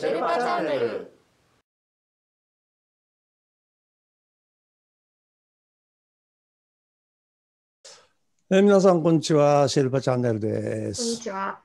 シェルパチャンネル」え皆さんこんにちはシェルパチャンネルです。こんにちは。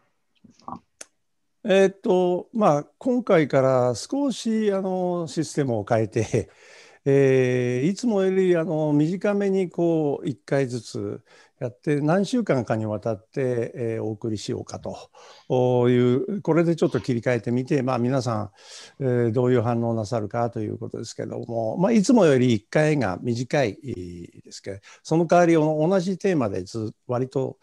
えー、っとまあ今回から少しあのシステムを変えて。えー、いつもよりあの短めにこう一回ずつやって何週間かにわたって、えー、お送りしようかというこれでちょっと切り替えてみて、まあ、皆さん、えー、どういう反応なさるかということですけども、まあ、いつもより1回が短いですけどその代わり同じテーマでず割と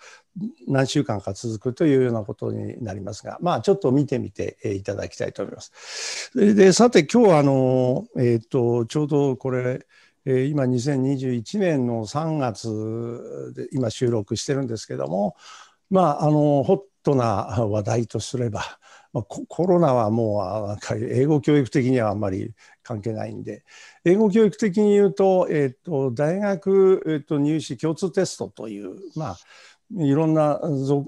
何週間か続くというようなことになりますが、まあ、ちょっと見てみていただきたいと思います。でさて今日あの、えーとちょうどこれえ今2021年の3月で今収録してるんですけどもまああのホットな話題とすれば、まあ、コロナはもうなんか英語教育的にはあんまり関係ないんで英語教育的に言うと,、えーと、大学、えーと、入試共通テストというまあいろんな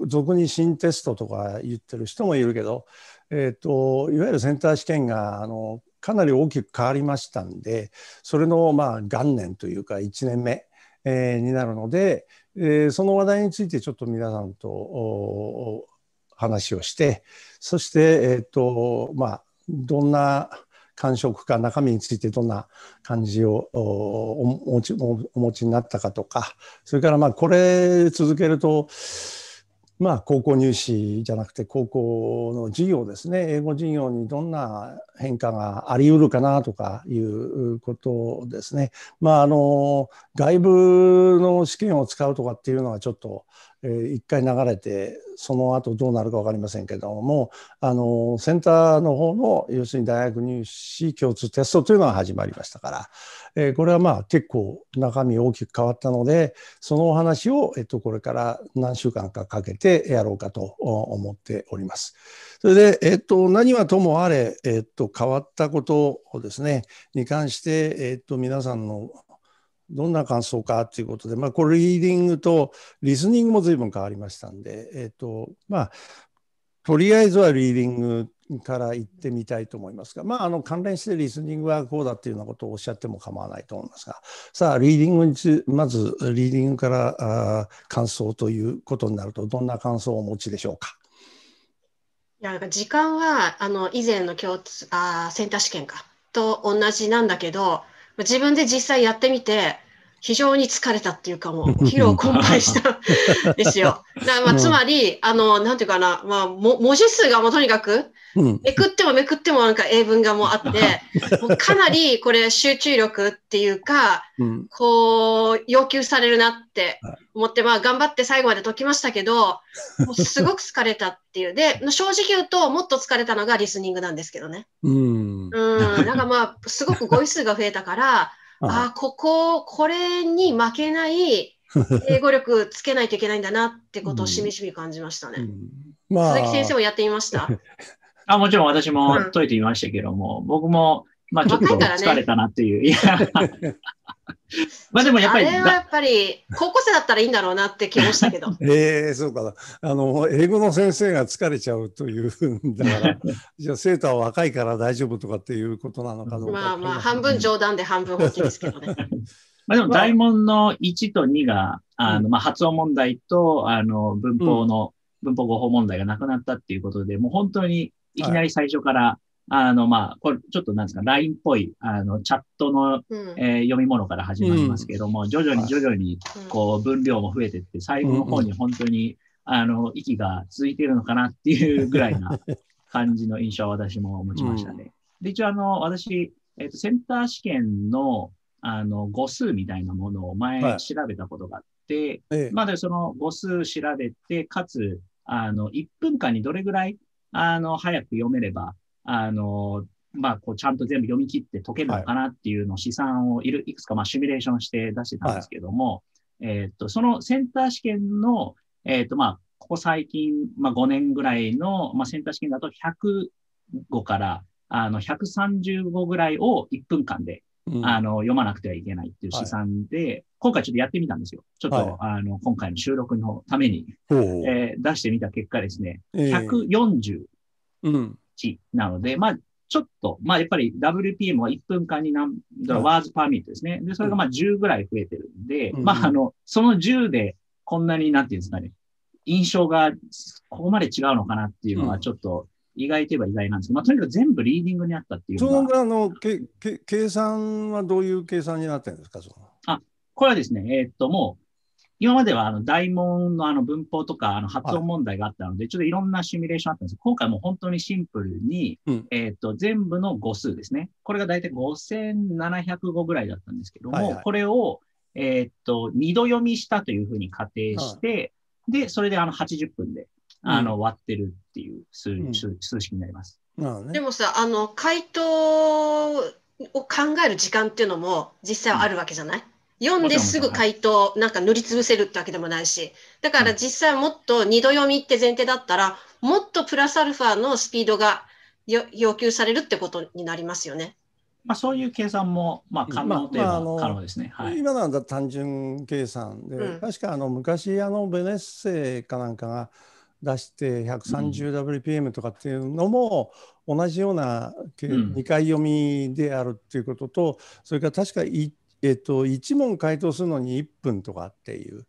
俗に新テストとか言ってる人もいるけど、えーといわゆるセンター試験があのかなり大きく変わりましたんでそれのまあ元年というか1年目、えー、になるので、えー、その話題についてちょっと皆さんと話をしてそして、えーとまあ、どんな感触か中身についてどんな感じをお持ちになったかとかそれからまあこれ続けるとまあ、高校入試じゃなくて高校の授業ですね英語授業にどんな変化がありうるかなとかいうことですね。まあ、あの外部の試験を使うとかっていうのはちょっと1回流れてその後どうなるか分かりませんけどもあのセンターの方の要するに大学入試共通テストというのが始まりましたから、えこれはまあ結構中身大きく変わったのでそのお話を、えっと、これから何週間かかけてやろうかと思っております。それで、えっと、何はともあれ、えっと、変わったことをですねに関して、えっと、皆さんのどんな感想かということで、まあ、これリーディングとリスニングも随分変わりましたんで、えっ、ー、と、まあ、とりあえずはリーディングから行ってみたいと思いますが、まあ、あの関連してリスニングはこうだっていうようなことをおっしゃっても構わないと思いますが、さあ、リーディングにつまず、リーディングからあ感想ということになると、どんな感想をお持ちでしょうか。いや時間はあの以前の共通あセンター試験かと同じなんだけど、自分で実際やってみて非常に疲れたっていうかもう疲労困憊したん ですよ。だまあつまり、あの、なんていうかな、まあ、も文字数がもうとにかく、めくってもめくってもなんか英文がもうあって、かなりこれ集中力っていうか、こう、要求されるなって思って、まあ頑張って最後まで解きましたけど、もうすごく疲れたっていう。で、正直言うともっと疲れたのがリスニングなんですけどね。うん。うん。なんかまあ、すごく語彙数が増えたから、ああ、ここ、これに負けない 英語力つけないといけないんだなってことをしみしみ感じましたね。うんうんまあ、鈴木先生もやってみました あもちろん私も解いてみましたけども、僕も、まあ、ちょっと疲れたなっていう。まあでもやっぱり。あれはやっぱり、高校生だったらいいんだろうなって気もしたけど。ええそうかな。あの、英語の先生が疲れちゃうという、だから、じゃあ生徒は若いから大丈夫とかっていうことなのかどうか。まあまあ、半分冗談で半分本気ですけどね。まあでも、大問の1と2が、あの、まあ、発音問題と、あの、文法の、うん、文法語法問題がなくなったっていうことで、もう本当にいきなり最初から、あの、まあ、これ、ちょっとなんですか、LINE っぽい、あの、チャットの、うん、えー、読み物から始まりますけども、うん、徐々に徐々に、こう、分量も増えてって、最後の方に本当に、うんうん、あの、息が続いてるのかなっていうぐらいな感じの印象を私も持ちましたね。うん、で、一応、あの、私、えっ、ー、と、センター試験の、あの、語数みたいなものを前調べたことがあって、はい、まだ、その語数調べて、かつ、あの、1分間にどれぐらい、あの、早く読めれば、あの、まあ、こう、ちゃんと全部読み切って解けるのかなっていうのを試算をいる、いくつか、まあ、シミュレーションして出してたんですけども、はい、えっ、と、そのセンター試験の、えっ、と、まあ、ここ最近、まあ、5年ぐらいの、まあ、センター試験だと105から、あの、135ぐらいを1分間で、うん、あの、読まなくてはいけないっていう試算で、はい、今回ちょっとやってみたんですよ。ちょっと、はい、あの、今回の収録のために、えー、出してみた結果ですね、140。うん値なので、まあ、ちょっと、まあ、やっぱり WPM は1分間に何、ワーズパーミットですね。で、それがまあ10ぐらい増えてるんで、うん、まあ、あの、その10でこんなに、なんていうんですかね、印象がここまで違うのかなっていうのはちょっと、意外といえば意外なんですけど、まあ、とにかく全部リーディングにあったっていうそのあのけけ計算はどういう計算になってるんですかそのあこれはですね、えー、っと、もう今まではあの大問のあの文法とかあの発音問題があったので、ちょっといろんなシミュレーションあったんです今回も本当にシンプルに、えっ、と、全部の語数ですね。これが大体5700語ぐらいだったんですけども、これを、えっ、と、二度読みしたというふうに仮定して、で、それであの80分で、あの、割ってるっていう数数数式になります。でもさ、あの、回答を考える時間っていうのも実際はあるわけじゃない、うん読んですぐ回答なんか塗りつぶせるってわけでもないしだから実際もっと二度読みって前提だったら、もっとプラスアルファのスピードが要求されるってことになりますよね。まあ、そういう計算も、まあ、可能といえば可能ですね。まあまあ、はい、今単純計算で、うん、確かあの昔あのベネッセかなんかが出して 130WPM とかっていうのも同じような、2回読みであるっていうこととそれから確か1えっと、1問回答するのに1分とかっていう。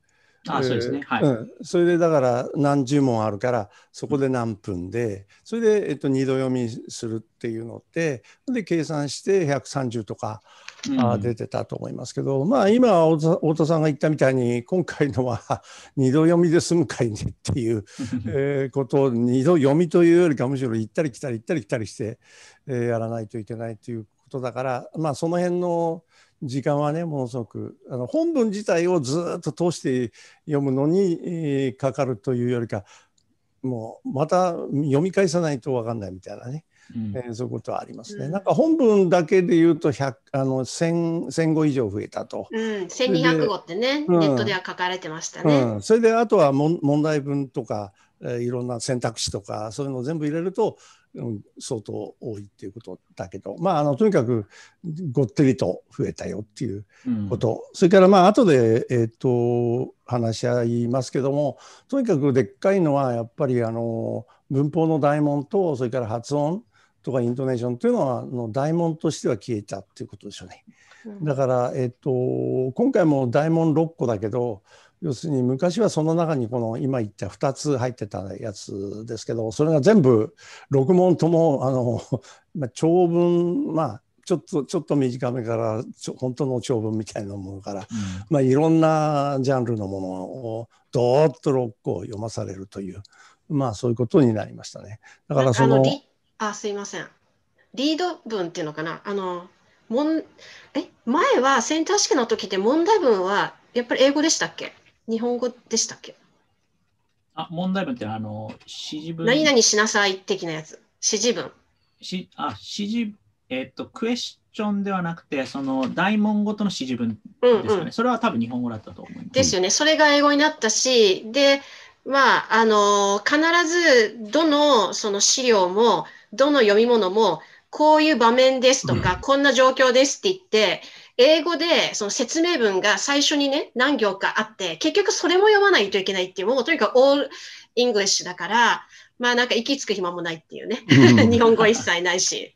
それでだから何十問あるからそこで何分でそれで、えっと、2度読みするっていうのってで計算して130とか、うあ出てたと思いますけど、まあ今太田さんが言ったみたいに今回のは2 度読みで済むかいねっていう、えことを2度読みというよりかむしろ行ったり来たり行ったり来たりして、えやらないといけないということだからまあその辺の時間はねものすごくあの本文自体をずっと通して読むのに、えー、かかるというよりかもうまた読み返さないと分かんないみたいなね、うん、えー、そういうことはありますね。うん、なんか本文だけで言うと100あの1000語以上増えたと。うん、1200語ってね、ネットでは書かれてましたね。うん、それであとは問題文とか、えー、いろんな選択肢とかそういうのを全部入れると相当多いっていうことだけど、まあ、あのとにかくごってりと増えたよっていうこと、うん、それからまあ後で、えーと、話し合いますけどもとにかくでっかいのはやっぱりあの文法の大門とそれから発音とかイントネーションというのはあの大門としては消えたっていうことでしょうね。だから、えーと、今回も大門6個だけど要するに昔はその中にこの今言った2つ入ってたやつですけどそれが全部6問ともあの、まあ、長文まあちょっとちょっと短めから本当の長文みたいなものから、うん、まあ、いろんなジャンルのものをどーっと6個読まされるという、まあ、そういうことになりましたね。だからそのあすいませんリード文っていうのかなあのもんえ前はセンター試験の時って問題文はやっぱり英語でしたっけ日本語でしたっけあ、問題文ってあの、指示文。何々しなさい的なやつ。指示文。しあ、指示、えー、っと、クエスチョンではなくて、その、大問ごとの指示文ですかね。うんうん、それは多分日本語だったと思います。ですよね。それが英語になったし、で、まあ、あの、必ず、どの、その資料も、どの読み物も、こういう場面ですとか、うん、こんな状況ですって言って、英語でその説明文が最初にね、何行かあって、結局それも読まないといけないっていう、もうとにかくオールイングリッシュだから、まあなんか行き着く暇もないっていうね。日本語一切ないし。